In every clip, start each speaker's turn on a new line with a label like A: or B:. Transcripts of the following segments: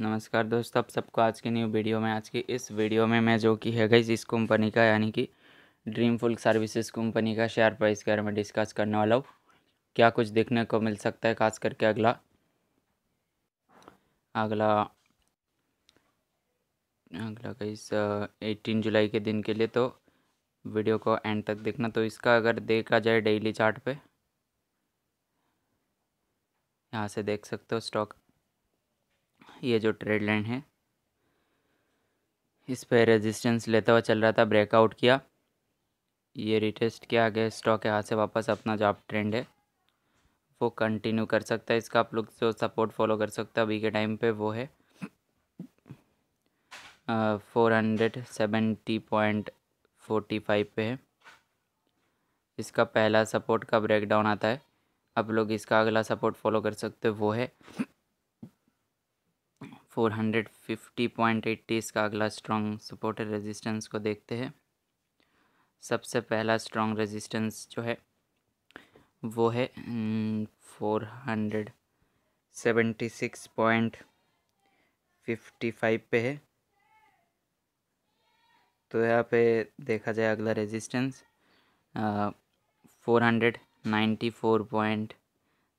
A: नमस्कार दोस्तों आप सबको आज की न्यू वीडियो में आज की इस वीडियो में मैं जो कि है गई इस कंपनी का यानी कि ड्रीम फुल सर्विसेज कंपनी का शेयर प्राइस के बारे में डिस्कस करने वाला हूँ क्या कुछ देखने को मिल सकता है खास करके अगला अगला अगला कई एटीन जुलाई के दिन के लिए तो वीडियो को एंड तक देखना तो इसका अगर देखा जाए डेली चार्ट पे यहाँ से देख सकते हो स्टॉक ये जो ट्रेड लाइन है इस पर रेजिस्टेंस लेता हुआ चल रहा था ब्रेकआउट किया ये रिटेस्ट किया आगे स्टॉक के हाथ से वापस अपना जो आप ट्रेंड है वो कंटिन्यू कर सकता है इसका आप लोग जो सपोर्ट फॉलो कर सकते है अभी के टाइम पे वो है four hundred seventy point forty five पे है इसका पहला सपोर्ट का ब्रेकडाउन आता है आप लोग इसका अगला सपोर्ट फॉलो कर सकते हो वो है 450.80 इसका अगला स्ट्रॉन्ग सपोर्टर रेजिस्टेंस को देखते हैं सबसे पहला स्ट्रॉन्ग रेजिस्टेंस जो है वो है hmm, four hundred seventy six point fifty five पे है तो यहाँ पे देखा जाए अगला resistance four hundred ninety four point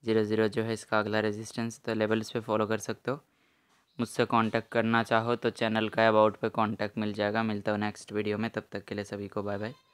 A: zero zero जो है इसका अगला रेजिस्टेंस तो लेवल्स पे फॉलो कर सकते हो मुझसे कांटेक्ट करना चाहो तो चैनल का अबाउट पे कांटेक्ट मिल जाएगा मिलता हूँ नेक्स्ट वीडियो में तब तक के लिए सभी को बाय बाय